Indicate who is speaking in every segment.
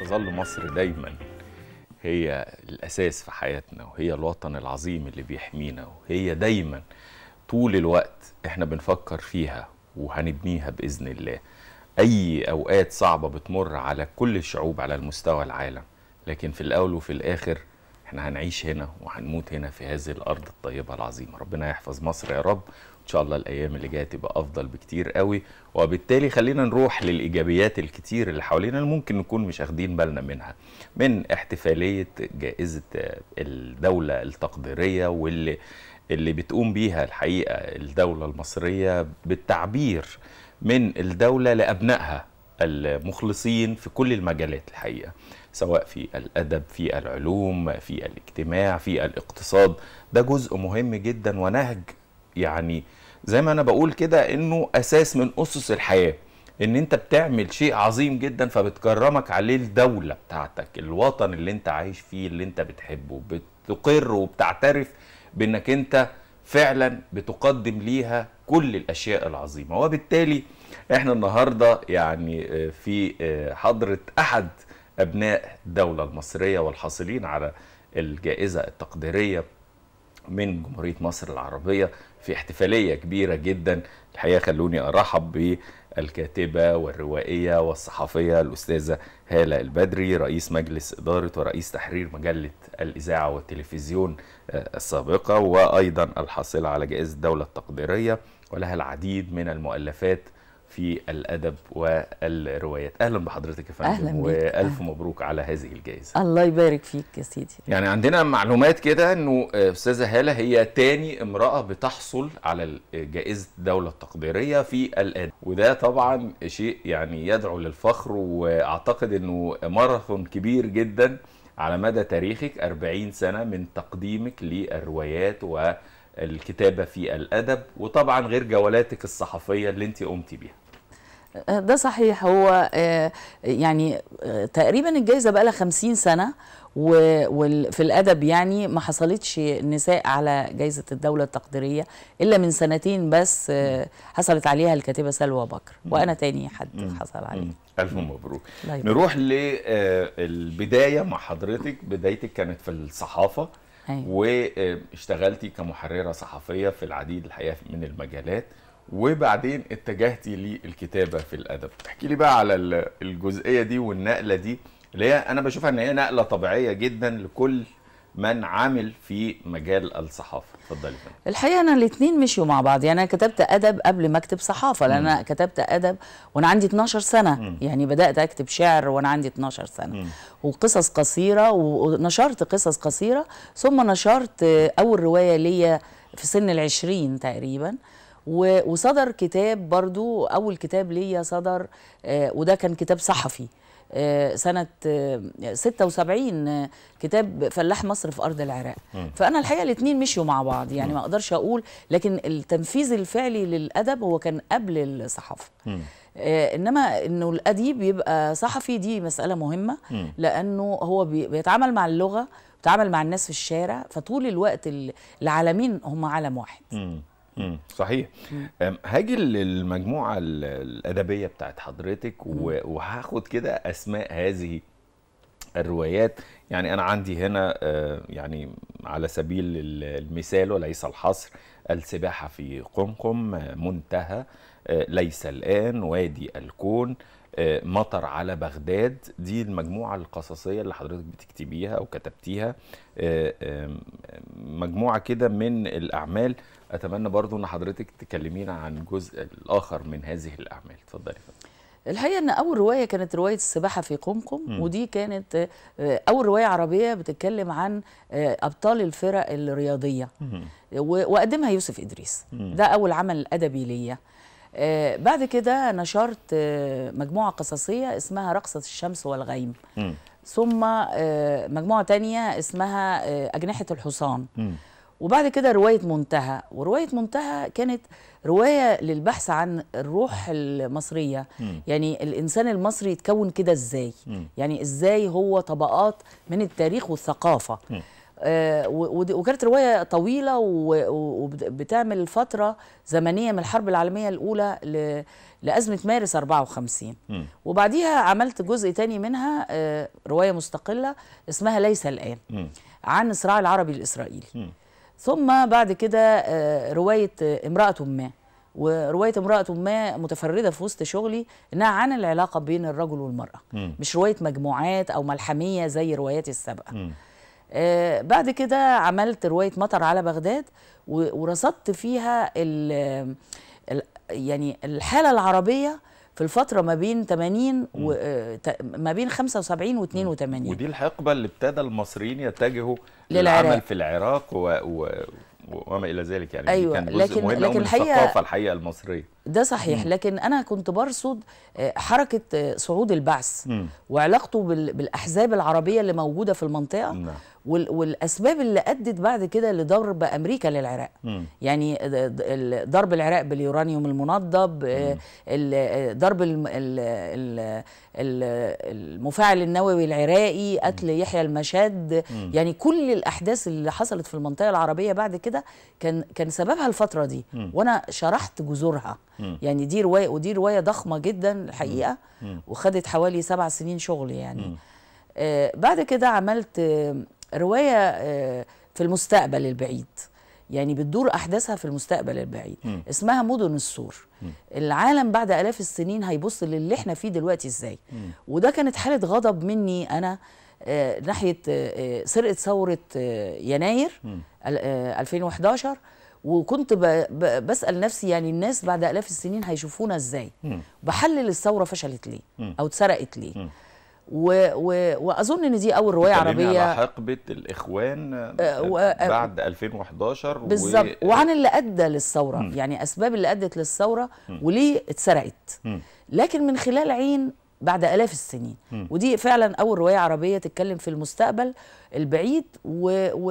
Speaker 1: تظل مصر دايما هي الأساس في حياتنا وهي الوطن العظيم اللي بيحمينا وهي دايما طول الوقت احنا بنفكر فيها وهنبنيها بإذن الله أي أوقات صعبة بتمر على كل الشعوب على المستوى العالم لكن في الأول وفي الآخر احنا هنعيش هنا وهنموت هنا في هذه الأرض الطيبة العظيمة ربنا يحفظ مصر يا رب شاء الله الايام اللي جايه تبقى افضل بكتير قوي وبالتالي خلينا نروح للايجابيات الكتير اللي حوالينا اللي ممكن نكون مش اخدين بالنا منها من احتفاليه جائزه الدوله التقديريه واللي اللي بتقوم بيها الحقيقه الدوله المصريه بالتعبير من الدوله لابنائها المخلصين في كل المجالات الحقيقه سواء في الادب في العلوم في الاجتماع في الاقتصاد ده جزء مهم جدا ونهج يعني زي ما انا بقول كده انه اساس من اسس الحياه ان انت بتعمل شيء عظيم جدا فبتكرمك عليه الدوله بتاعتك الوطن اللي انت عايش فيه اللي انت بتحبه بتقر وبتعترف بانك انت فعلا بتقدم ليها كل الاشياء العظيمه وبالتالي احنا النهارده يعني آه، في آه، حضره احد ابناء الدوله المصريه والحاصلين على الجائزه التقديريه من جمهوريه مصر العربيه في احتفالية كبيرة جدا الحقيقة خلوني أرحب بالكاتبة والروائية والصحفية الأستاذة هالة البدري رئيس مجلس إدارة ورئيس تحرير مجلة الإذاعة والتلفزيون آه، السابقة وأيضا الحاصلة على جائزة الدولة التقديرية ولها العديد من المؤلفات في الادب والروايات اهلا بحضرتك يا فندم والف مبروك على هذه الجائزه
Speaker 2: الله يبارك فيك يا سيدي
Speaker 1: يعني عندنا معلومات كده انه آه، استاذه هاله هي تاني امراه بتحصل على آه، جائزه الدوله التقديريه في الادب وده طبعا شيء يعني يدعو للفخر واعتقد انه ماراثون كبير جدا على مدى تاريخك 40 سنه من تقديمك للروايات و الكتابه في الادب وطبعا غير جولاتك الصحفيه اللي انت قمتي بيها
Speaker 2: ده صحيح هو آه، يعني آه، تقريبا الجائزه بقى لها 50 سنه وفي الادب يعني ما حصلتش نساء على جائزه الدوله التقديريه الا من سنتين بس آه، حصلت عليها الكاتبه سلوى بكر وانا تاني حد حصل عليها
Speaker 1: الف مبروك نروح للبدايه مع حضرتك بدايتك كانت في الصحافه أيوة. واشتغلتي كمحرره صحفيه في العديد الحقيقه من المجالات وبعدين اتجهتي للكتابه في الادب احكي لي بقى على الجزئيه دي والنقله دي اللي هي انا بشوفها ان هي نقله طبيعيه جدا لكل من عامل في مجال الصحافه اتفضلي
Speaker 2: الحقيقه انا الاثنين مشيوا مع بعض يعني انا كتبت ادب قبل ما اكتب صحافه لان انا كتبت ادب وانا عندي 12 سنه مم. يعني بدات اكتب شعر وانا عندي 12 سنه مم. وقصص قصيره ونشرت قصص قصيره ثم نشرت اول روايه ليا في سن العشرين تقريبا وصدر كتاب برضو أول كتاب ليا صدر آه، وده كان كتاب صحفي آه، سنة 76 آه، كتاب فلاح مصر في أرض العراق فأنا الحقيقة الاثنين مشيوا مع بعض يعني ما أقدرش أقول لكن التنفيذ الفعلي للأدب هو كان قبل الصحافة انما انه الاديب يبقى صحفي دي مساله مهمه لانه هو بيتعامل مع اللغه بيتعامل مع الناس في الشارع فطول الوقت العالمين هم عالم واحد
Speaker 1: مم. صحيح مم. هاجي للمجموعه الادبيه بتاعت حضرتك وهاخد كده اسماء هذه الروايات يعني انا عندي هنا أه، يعني على سبيل المثال وليس الحصر السباحه في قمقم منتهى أه، ليس الان وادي الكون آه، مطر على بغداد دي المجموعة القصصية اللي حضرتك بتكتبيها أو كتبتيها آه، مجموعة كده من الأعمال أتمنى برضو أن حضرتك تكلمينا عن الجزء الآخر من هذه الأعمال اتفضلي
Speaker 2: الحقيقة أن أول رواية كانت رواية السباحة في قمقم م. ودي كانت آه، أول رواية عربية بتتكلم عن أبطال الفرق الرياضية م. وقدمها يوسف إدريس م. ده أول عمل أدبي ليا آه، بعد كده نشرت آه، مجموعة قصصية اسمها رقصة الشمس والغيم ثم آه، مجموعة تانية اسمها أجنحة الحصان وبعد كده رواية منتهى ورواية منتهى كانت رواية للبحث عن الروح المصرية م. يعني الإنسان المصري يتكون كده إزاي م. يعني إزاي هو طبقات من التاريخ والثقافة م. آه، وكانت روايه طويله وبتعمل فتره زمنيه من الحرب العالميه الاولى لازمه مارس 54 وبعديها عملت جزء تاني منها آه، روايه مستقله اسمها ليس الان عن الصراع العربي الاسرائيلي ثم بعد كده آه، روايه امراه ما وروايه امراه ما متفرده في وسط شغلي انها عن العلاقه بين الرجل والمراه مش روايه مجموعات او ملحميه زي رواياتي السابقه آه، بعد كده عملت روايه مطر على بغداد ورصدت فيها ال الـ يعني الحاله العربيه في الفترة ما بين 80 و... آه، ما بين 75 و 82
Speaker 1: ودي الحقبة اللي ابتدى المصريين يتجهوا للعمل في العراق و... و... وما إلى ذلك يعني أيوة. كان جزء لكن مهم لكن الحقيقة... الثقافة الحقيقة المصرية
Speaker 2: ده صحيح لكن انا كنت برصد آه، حركه آه، صعود البعث وعلاقته بالاحزاب العربيه اللي موجوده في المنطقه نعم. والاسباب اللي ادت بعد كده لضرب امريكا للعراق يعني آه، ضرب العراق باليورانيوم المنضب ضرب المفاعل النووي العراقي قتل يحيى المشاد يعني كل الاحداث اللي حصلت في المنطقه العربيه بعد كده كان كان سببها الفتره دي وانا شرحت جذورها يعني دي روايه ودي روايه ضخمه جدا الحقيقه مم. وخدت حوالي سبع سنين شغل يعني آه بعد كده عملت آه روايه آه في المستقبل البعيد يعني بتدور احداثها في المستقبل البعيد مم. اسمها مدن السور مم. العالم بعد الاف السنين هيبص للي احنا فيه دلوقتي ازاي مم. وده كانت حاله غضب مني انا آه ناحيه آه, آه، سرقه ثوره آه يناير 2011 وكنت بسال نفسي يعني الناس بعد الاف السنين هيشوفونا ازاي بحلل الثوره فشلت ليه او اتسرقت ليه و... و... واظن ان دي اول روايه عربيه على
Speaker 1: حقبه الاخوان أه، آه، و... أه، بعد 2011 بالظبط و... وعن
Speaker 2: اللي ادى للثوره م. يعني اسباب اللي ادت للثوره وليه اتسرقت م. لكن من خلال عين بعد آلاف السنين م. ودي فعلا أول رواية عربية تتكلم في المستقبل البعيد ويعني و...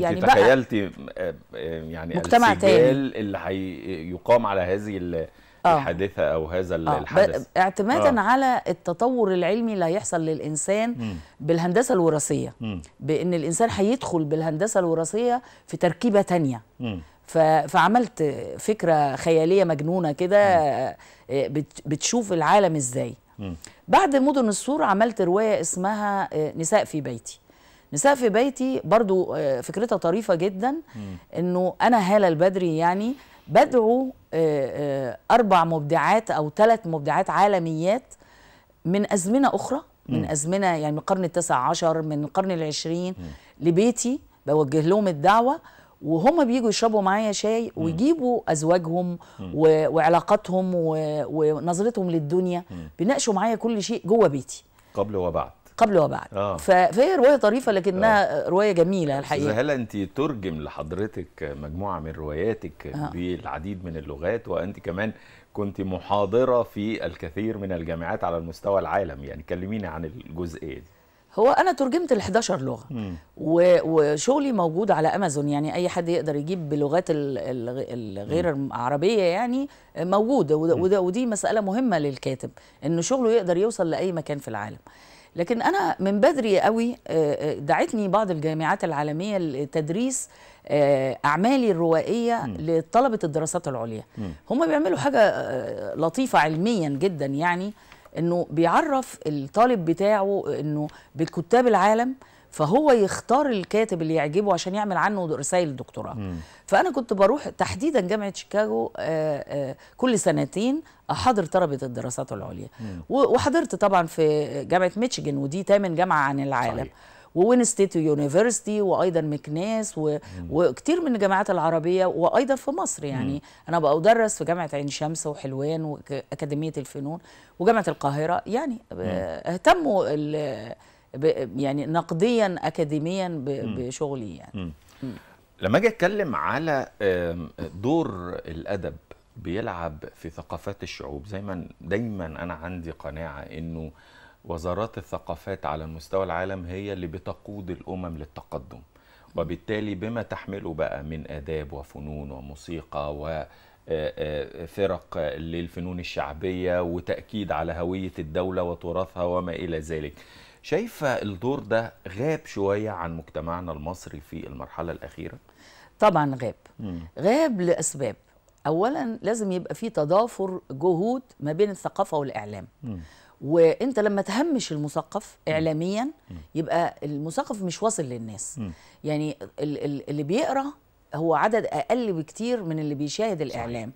Speaker 2: يعني بقى تخيلتي
Speaker 1: آه، آه، يعني مجتمع تاني. اللي هيقام على هذه ال... آه. الحادثه او هذا آه. الحدث اعتمادا آه.
Speaker 2: على التطور العلمي اللي هيحصل للانسان م. بالهندسه الوراثيه بان الانسان هيدخل بالهندسه الوراثيه في تركيبه تانية م. فعملت فكره خياليه مجنونه كده آه، بتشوف العالم ازاي بعد مدن السور عملت روايه اسمها آه، نساء في بيتي نساء في بيتي برضو آه، فكرتها طريفه جدا انه انا هاله البدري يعني بدعو آه، اربع مبدعات او ثلاث مبدعات عالميات من ازمنه اخرى من ازمنه يعني من القرن التسع عشر من القرن العشرين لبيتي بوجه لهم الدعوه وهم بيجوا يشربوا معايا شاي ويجيبوا ازواجهم و... وعلاقاتهم و... ونظرتهم للدنيا بيناقشوا معايا كل شيء جوه بيتي قبل وبعد قبل وبعد آه. فهي روايه طريفه لكنها آه. روايه جميله الحقيقه استاذه
Speaker 1: انت ترجم لحضرتك مجموعه من رواياتك آه. بالعديد من اللغات وانت كمان كنت محاضره في الكثير من الجامعات على المستوى العالم يعني كلميني عن الجزئيه دي
Speaker 2: هو انا ترجمت ل 11 لغه مم. وشغلي موجود على امازون يعني اي حد يقدر يجيب بلغات الغير العربيه يعني موجود وده ودي مساله مهمه للكاتب ان شغله يقدر يوصل لاي مكان في العالم لكن انا من بدري قوي آه، آه، دعتني بعض الجامعات العالميه لتدريس آه، اعمالي الروائيه لطلبه الدراسات العليا هم بيعملوا حاجه لطيفه علميا جدا يعني انه بيعرف الطالب بتاعه انه بالكتاب العالم فهو يختار الكاتب اللي يعجبه عشان يعمل عنه رسائل دكتوراه فانا كنت بروح تحديدا جامعه شيكاغو آه، آه، كل سنتين احضر طلبه الدراسات العليا مم. وحضرت طبعا في جامعه ميشيغان ودي تامن جامعه عن العالم صحيح. ووين ستيت يونيفرستي وايضا مكناس و... وكتير من الجامعات العربيه وايضا في مصر يعني مم. انا بقى ادرس في جامعه عين شمس وحلوان واكاديميه الفنون وجامعه القاهره يعني اهتموا ال... ب... يعني نقديا اكاديميا ب... بشغلي
Speaker 1: يعني مم. مم. لما اجي اتكلم على دور الادب بيلعب في ثقافات الشعوب زي ما دايما انا عندي قناعه انه وزارات الثقافات على مستوى العالم هي اللي بتقود الأمم للتقدم وبالتالي بما تحمله بقى من آداب وفنون وموسيقى و آه، آه، فرق للفنون الشعبية وتأكيد على هوية الدولة وتراثها وما إلى ذلك شايفة الدور ده غاب شوية عن مجتمعنا المصري في المرحلة الأخيرة؟
Speaker 2: طبعا غاب مم. غاب لأسباب أولا لازم يبقى في تضافر جهود ما بين الثقافة والإعلام مم. وانت لما تهمش المثقف اعلاميا يبقى المثقف مش واصل للناس يعني اللي بيقرا هو عدد اقل بكتير من اللي بيشاهد الاعلام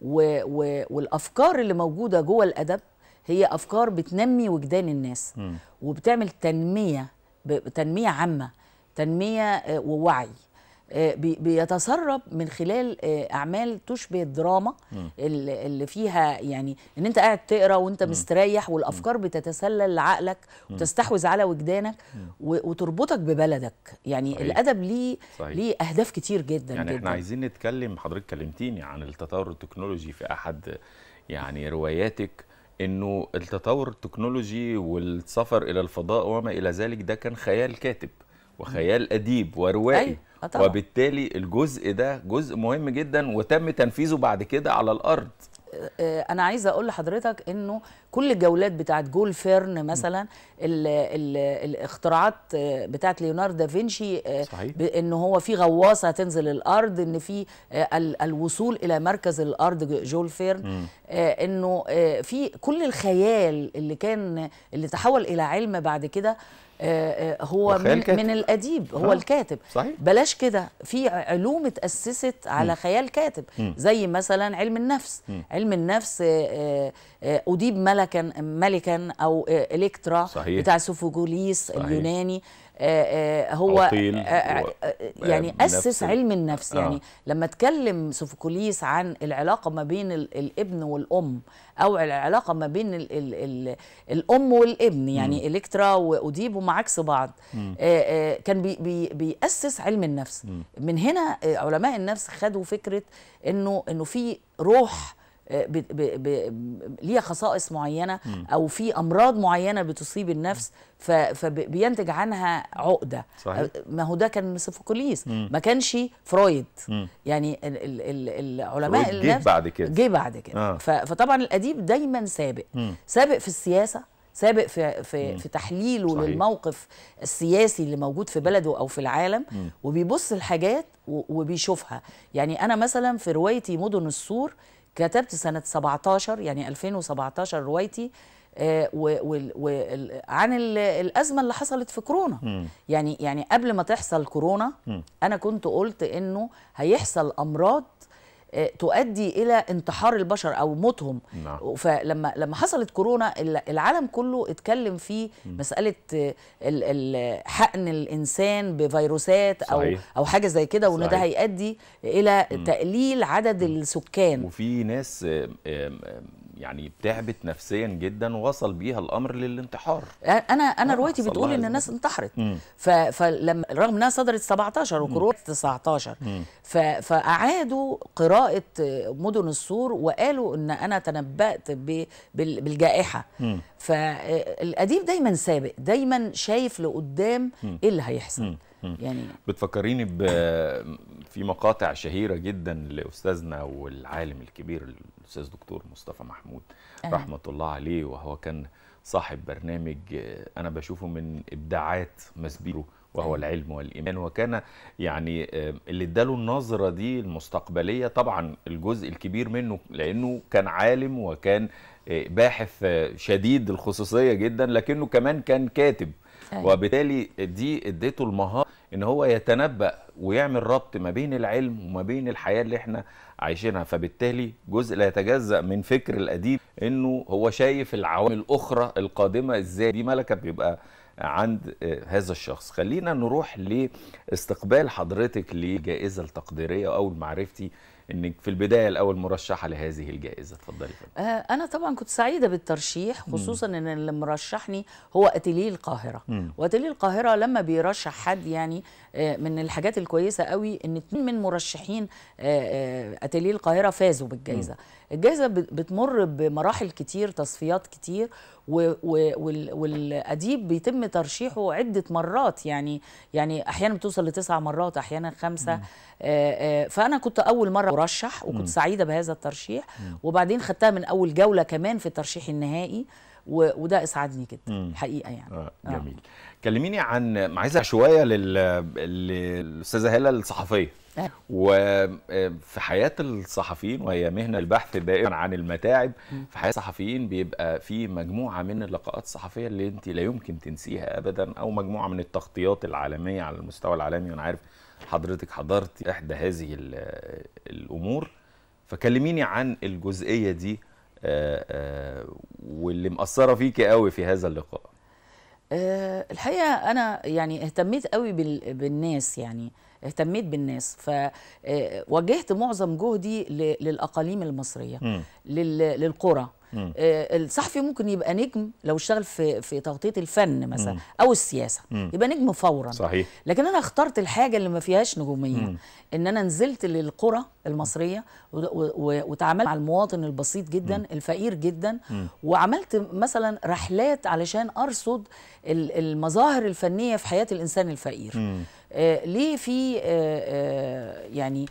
Speaker 2: و و والافكار اللي موجوده جوه الادب هي افكار بتنمي وجدان الناس وبتعمل تنميه تنميه عامه تنميه آه، ووعي آه، بيتسرب من خلال آه، اعمال تشبه الدراما اللي فيها يعني ان انت قاعد تقرا وانت مستريح والافكار بتتسلل لعقلك وتستحوذ على وجدانك وتربطك ببلدك يعني صحيح. الادب ليه ليه اهداف كتير جدا يعني جدا. احنا
Speaker 1: عايزين نتكلم حضرتك كلمتيني عن التطور التكنولوجي في احد يعني رواياتك انه التطور التكنولوجي والسفر الى الفضاء وما الى ذلك ده كان خيال كاتب وخيال اديب وروائي أيوة، آه وبالتالي الجزء ده جزء مهم جدا وتم تنفيذه بعد كده على الارض
Speaker 2: آه، آه، انا عايزه اقول لحضرتك انه كل الجولات بتاعت جول فيرن مثلا ال ال الاختراعات بتاعت ليوناردو دافنشي ان هو في غواصه تنزل الارض ان في الوصول الى مركز الارض جول فيرن انه في كل الخيال اللي كان اللي تحول الى علم بعد كده آه، آه، هو من, من الاديب هو آه. الكاتب صحيح. بلاش كده في علوم اتاسست على م. خيال كاتب م. زي مثلا علم النفس م. علم النفس آه، اديب ملكا ملكا او الكترا صحيح. بتاع سوفوجوليس اليوناني هو يعني اسس علم النفس يعني لما اتكلم سوفوكليس عن العلاقه ما بين الابن والام او العلاقه ما بين الـ الـ الـ الام والابن يعني الكترا واوديب ومع عكس بعض آه، آه، كان بي بي بيأسس علم النفس من هنا آه، علماء النفس خدوا فكرة أنه, إنه في روح ليها خصائص معينه او في امراض معينه بتصيب النفس فبينتج عنها عقده صحيح. ما هو ده كان سوفوكليس ما كانش فرويد مم. يعني العلماء النفس جه بعد كده جه بعد كده آه. فطبعا الاديب دايما سابق مم. سابق في السياسه سابق في في في تحليله صحيح. للموقف السياسي اللي موجود في بلده او في العالم م. وبيبص لحاجات وبيشوفها يعني انا مثلا في روايتي مدن السور كتبت سنه 17 يعني 2017 روايتي آه عن الازمه اللي حصلت في كورونا م. يعني يعني قبل ما تحصل كورونا م. انا كنت قلت انه هيحصل امراض آه، تؤدي الى انتحار البشر او موتهم نعم. فلما لما حصلت كورونا العالم كله اتكلم في مساله آه، حقن الانسان بفيروسات صحيح. او او حاجه زي كده وان ده هيؤدي الى تقليل عدد السكان
Speaker 1: وفي ناس آه، يعني تعبت نفسيا جدا ووصل بيها الامر للانتحار
Speaker 2: انا انا آه، روايتي بتقول ان الناس انتحرت فلما رغم انها صدرت 17 وكروت 19 فاعادوا قراءه مدن السور وقالوا ان انا تنبأت بالجائحه فالاديب دايما سابق دايما شايف لقدام ايه اللي هيحصل
Speaker 1: يعني بتفكريني في مقاطع شهيره جدا لاستاذنا والعالم الكبير الاستاذ دكتور مصطفى محمود أه. رحمه الله عليه وهو كان صاحب برنامج انا بشوفه من ابداعات مسبيره وهو أيوة. العلم والايمان وكان يعني آه، اللي اداله النظره دي المستقبليه طبعا الجزء الكبير منه لانه كان عالم وكان آه، باحث آه، شديد الخصوصيه جدا لكنه كمان كان كاتب أيوة. وبالتالي دي اديته المهاره ان هو يتنبأ ويعمل ربط ما بين العلم وما بين الحياه اللي احنا عايشينها فبالتالي جزء لا يتجزا من فكر الاديب انه هو شايف العوامل الاخرى القادمه ازاي دي ملكه بيبقى عند آه، هذا الشخص خلينا نروح لاستقبال حضرتك للجائزه التقديريه او المعرفتي انك في البدايه الاول مرشحه لهذه الجائزه اتفضلي
Speaker 2: آه، انا طبعا كنت سعيده بالترشيح خصوصا ان اللي مرشحني هو اتيليه القاهره واتيليه القاهره لما بيرشح حد يعني آه، من الحاجات الكويسه قوي ان اتنين من مرشحين آه، اتيليه القاهره فازوا بالجائزه الجائزه بتمر بمراحل كتير تصفيات كتير والاديب بيتم ترشيحه عده مرات يعني يعني احيانا بتوصل لتسع مرات احيانا خمسه آآ آآ آه، آه، فانا كنت اول مره مرشح وكنت سعيده بهذا الترشيح وبعدين خدتها من اول جوله كمان في الترشيح النهائي وده اسعدني جدا
Speaker 1: الحقيقه يعني آه, آه. جميل آه. كلميني عن عايزه شويه للاستاذه هاله الصحفيه آه. وفي آه، حياه الصحفيين وهي مهنه البحث دائما عن المتاعب في حياه الصحفيين بيبقى في مجموعه من اللقاءات الصحفيه اللي انت لا يمكن تنسيها ابدا او مجموعه من التغطيات العالميه على المستوى العالمي وانا عارف حضرتك حضرت احدى هذه الامور فكلميني عن الجزئيه دي اللي مأثرة فيكي قوي في هذا اللقاء
Speaker 2: أه الحقيقة أنا يعني اهتميت قوي بالناس يعني اهتميت بالناس فوجهت آه، معظم جهدي للأقاليم المصرية م. للقرى آه، الصحفي ممكن يبقى نجم لو اشتغل في في تغطيه الفن مثلا مم. او السياسه مم. يبقى نجم فورا صحيح. لكن انا اخترت الحاجه اللي ما فيهاش نجوميه مم. ان انا نزلت للقرى المصريه وتعاملت مع المواطن البسيط جدا مم. الفقير جدا مم. وعملت مثلا رحلات علشان ارصد المظاهر الفنيه في حياه الانسان الفقير مم. آه، ليه في آه، آه، يعني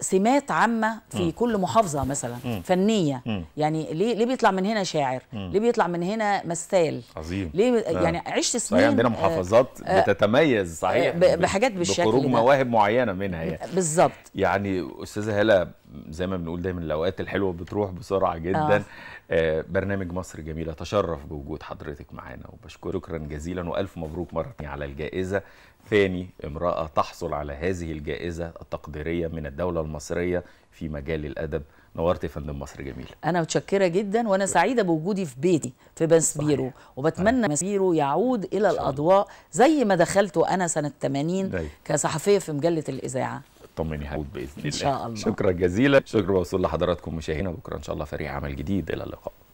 Speaker 2: سمات عامه في م. كل محافظه مثلا م. فنيه م. يعني ليه ليه بيطلع من هنا شاعر م. ليه بيطلع من هنا مثال
Speaker 1: عظيم ليه يعني عشت سنين عندنا محافظات آه بتتميز صحيح بحاجات بالشكل ده مواهب معينه منها يعني بالظبط يعني استاذه هاله زي ما بنقول دايما الاوقات الحلوه بتروح بسرعه جدا آه. آه برنامج مصر جميله تشرف بوجود حضرتك معانا وبشكرك شكرا جزيلا والف مبروك مره على الجائزه ثاني امراه تحصل على هذه الجائزه التقديريه من الدوله المصريه في مجال الادب نورت يا فندم مصر جميل
Speaker 2: انا متشكره جدا وانا سعيده بوجودي في بيتي في بنسبيرو وبتمنى مسبيرو أيوة. يعود الى الاضواء زي ما دخلته انا سنه 80 كصحفيه في مجله الاذاعه
Speaker 1: طمني يعني. هعود باذن الله ان شاء الله شكرا جزيلا شكرا وصول لحضراتكم مشاهدينا بكره ان شاء الله فريق عمل جديد الى اللقاء